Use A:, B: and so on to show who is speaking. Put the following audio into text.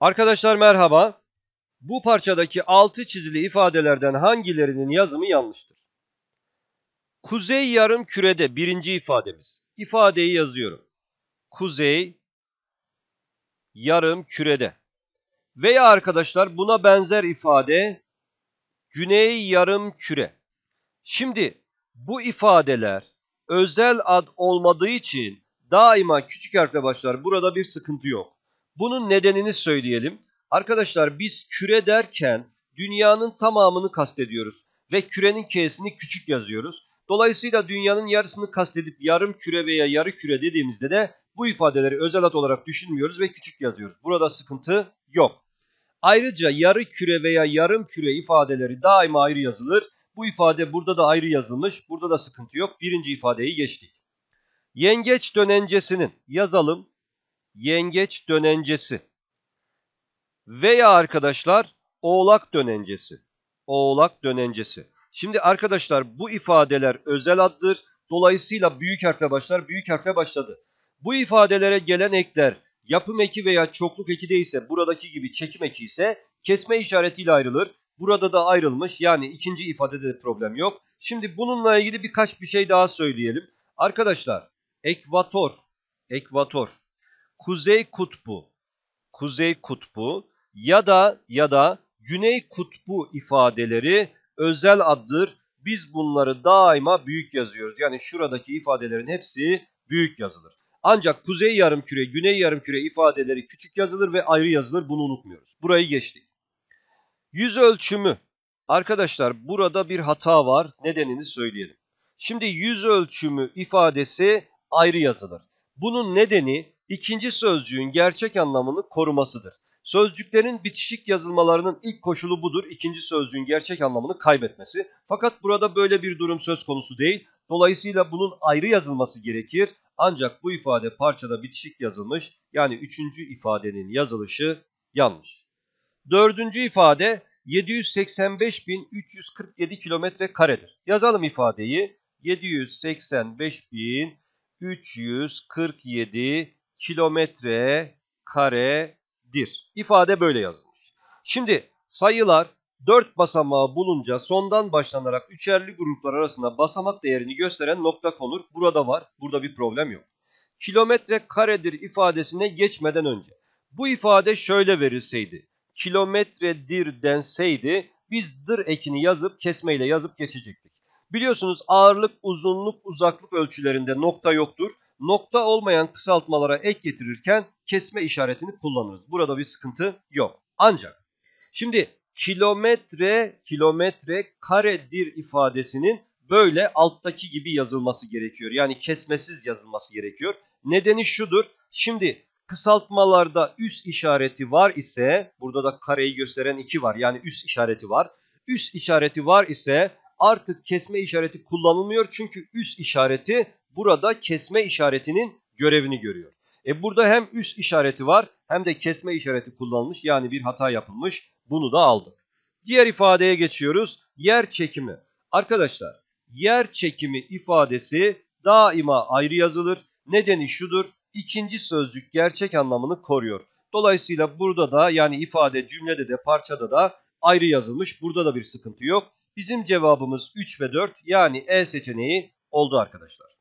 A: Arkadaşlar merhaba. Bu parçadaki altı çizili ifadelerden hangilerinin yazımı yanlıştır? Kuzey yarım kürede birinci ifademiz. İfadeyi yazıyorum. Kuzey yarım kürede. Veya arkadaşlar buna benzer ifade güney yarım küre. Şimdi bu ifadeler özel ad olmadığı için daima küçük harfle başlar. Burada bir sıkıntı yok. Bunun nedenini söyleyelim. Arkadaşlar biz küre derken dünyanın tamamını kastediyoruz ve kürenin K'sini küçük yazıyoruz. Dolayısıyla dünyanın yarısını kastedip yarım küre veya yarı küre dediğimizde de bu ifadeleri özel ad olarak düşünmüyoruz ve küçük yazıyoruz. Burada sıkıntı yok. Ayrıca yarı küre veya yarım küre ifadeleri daima ayrı yazılır. Bu ifade burada da ayrı yazılmış. Burada da sıkıntı yok. Birinci ifadeyi geçtik. Yengeç dönencesinin yazalım yengeç dönencesi veya arkadaşlar oğlak dönencesi. Oğlak dönencesi. Şimdi arkadaşlar bu ifadeler özel addır. Dolayısıyla büyük harfle başlar, büyük harfle başladı. Bu ifadelere gelen ekler yapım eki veya çokluk eki değilse buradaki gibi çekim eki ise kesme işaretiyle ayrılır. Burada da ayrılmış yani ikinci ifadede de problem yok. Şimdi bununla ilgili birkaç bir şey daha söyleyelim. Arkadaşlar ekvator, ekvator Kuzey Kutbu, Kuzey Kutbu ya da ya da Güney Kutbu ifadeleri özel addır. Biz bunları daima büyük yazıyoruz. Yani şuradaki ifadelerin hepsi büyük yazılır. Ancak kuzey yarımküre, güney yarımküre ifadeleri küçük yazılır ve ayrı yazılır. Bunu unutmuyoruz. Burayı geçtik. Yüz ölçümü. Arkadaşlar burada bir hata var. Nedenini söyleyelim. Şimdi yüz ölçümü ifadesi ayrı yazılır. Bunun nedeni İkinci sözcüğün gerçek anlamını korumasıdır. Sözcüklerin bitişik yazılmalarının ilk koşulu budur. İkinci sözcüğün gerçek anlamını kaybetmesi. Fakat burada böyle bir durum söz konusu değil. Dolayısıyla bunun ayrı yazılması gerekir. Ancak bu ifade parçada bitişik yazılmış. Yani üçüncü ifadenin yazılışı yanlış. Dördüncü ifade 785.347 kilometre karedir. Yazalım ifadeyi. 785.347 kilometre karedir. İfade böyle yazılmış. Şimdi sayılar 4 basamağı bulunca sondan başlanarak üçerli gruplar arasında basamak değerini gösteren nokta konur. Burada var. Burada bir problem yok. Kilometre karedir ifadesine geçmeden önce bu ifade şöyle verilseydi. Kilometredir denseydi biz dır ekini yazıp kesmeyle yazıp geçecektik. Biliyorsunuz ağırlık, uzunluk, uzaklık ölçülerinde nokta yoktur nokta olmayan kısaltmalara ek getirirken kesme işaretini kullanırız. Burada bir sıkıntı yok. Ancak şimdi kilometre kilometre karedir ifadesinin böyle alttaki gibi yazılması gerekiyor. Yani kesmesiz yazılması gerekiyor. Nedeni şudur. Şimdi kısaltmalarda üst işareti var ise burada da kareyi gösteren 2 var. Yani üst işareti var. Üst işareti var ise artık kesme işareti kullanılmıyor. Çünkü üst işareti burada kesme işaretinin görevini görüyor. E burada hem üst işareti var hem de kesme işareti kullanılmış yani bir hata yapılmış. Bunu da aldık. Diğer ifadeye geçiyoruz. Yer çekimi. Arkadaşlar yer çekimi ifadesi daima ayrı yazılır. Nedeni şudur. İkinci sözcük gerçek anlamını koruyor. Dolayısıyla burada da yani ifade cümlede de parçada da ayrı yazılmış. Burada da bir sıkıntı yok. Bizim cevabımız 3 ve 4 yani E seçeneği oldu arkadaşlar.